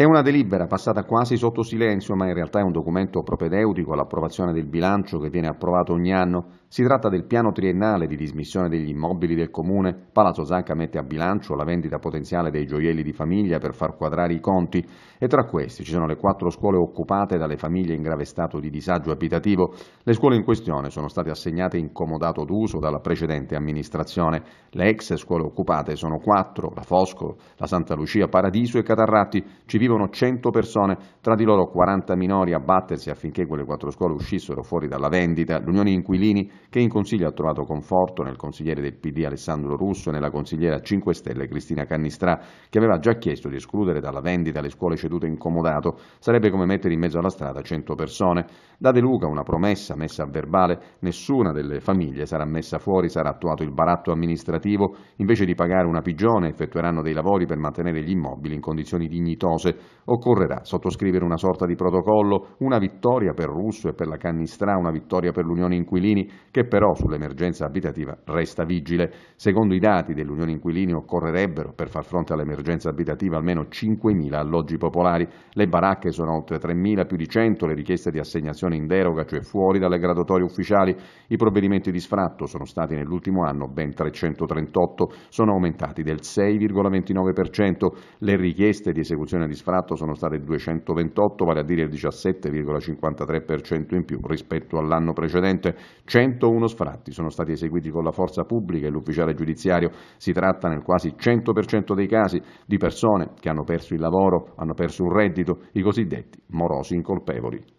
È una delibera passata quasi sotto silenzio, ma in realtà è un documento propedeutico all'approvazione del bilancio che viene approvato ogni anno. Si tratta del piano triennale di dismissione degli immobili del comune. Palazzo Zacca mette a bilancio la vendita potenziale dei gioielli di famiglia per far quadrare i conti e tra questi ci sono le quattro scuole occupate dalle famiglie in grave stato di disagio abitativo. Le scuole in questione sono state assegnate in comodato d'uso dalla precedente amministrazione. Le ex scuole occupate sono quattro, la Foscolo, la Santa Lucia, Paradiso e Catarratti. Ci vivono 100 persone, tra di loro 40 minori, a battersi affinché quelle quattro scuole uscissero fuori dalla vendita. L'Unione Inquilini, che in Consiglio ha trovato conforto nel consigliere del PD Alessandro Russo e nella consigliera 5 Stelle Cristina Cannistrà, che aveva già chiesto di escludere dalla vendita le scuole cedute in comodato, sarebbe come mettere in mezzo alla strada 100 persone. Da De Luca una promessa messa a verbale, nessuna delle famiglie sarà messa fuori, sarà attuato il baratto amministrativo, invece di pagare una pigione effettueranno dei lavori per mantenere gli immobili in condizioni dignitose. Occorrerà sottoscrivere una sorta di protocollo, una vittoria per Russo e per la Cannistrà, una vittoria per l'Unione Inquilini, che però sull'emergenza abitativa resta vigile. Secondo i dati dell'Unione Inquilini occorrerebbero, per far fronte all'emergenza abitativa, almeno 5.000 alloggi popolari. Le baracche sono oltre 3.000, più di 100 le richieste di assegnazione in deroga, cioè fuori dalle graduatorie ufficiali. I provvedimenti di sfratto sono stati nell'ultimo anno ben 338, sono aumentati del 6,29%. Le richieste di esecuzione di sfratto dell'estratto sono state 228, vale a dire il 17,53% in più rispetto all'anno precedente. 101 sfratti sono stati eseguiti con la forza pubblica e l'ufficiale giudiziario. Si tratta nel quasi 100% dei casi di persone che hanno perso il lavoro, hanno perso un reddito, i cosiddetti morosi incolpevoli.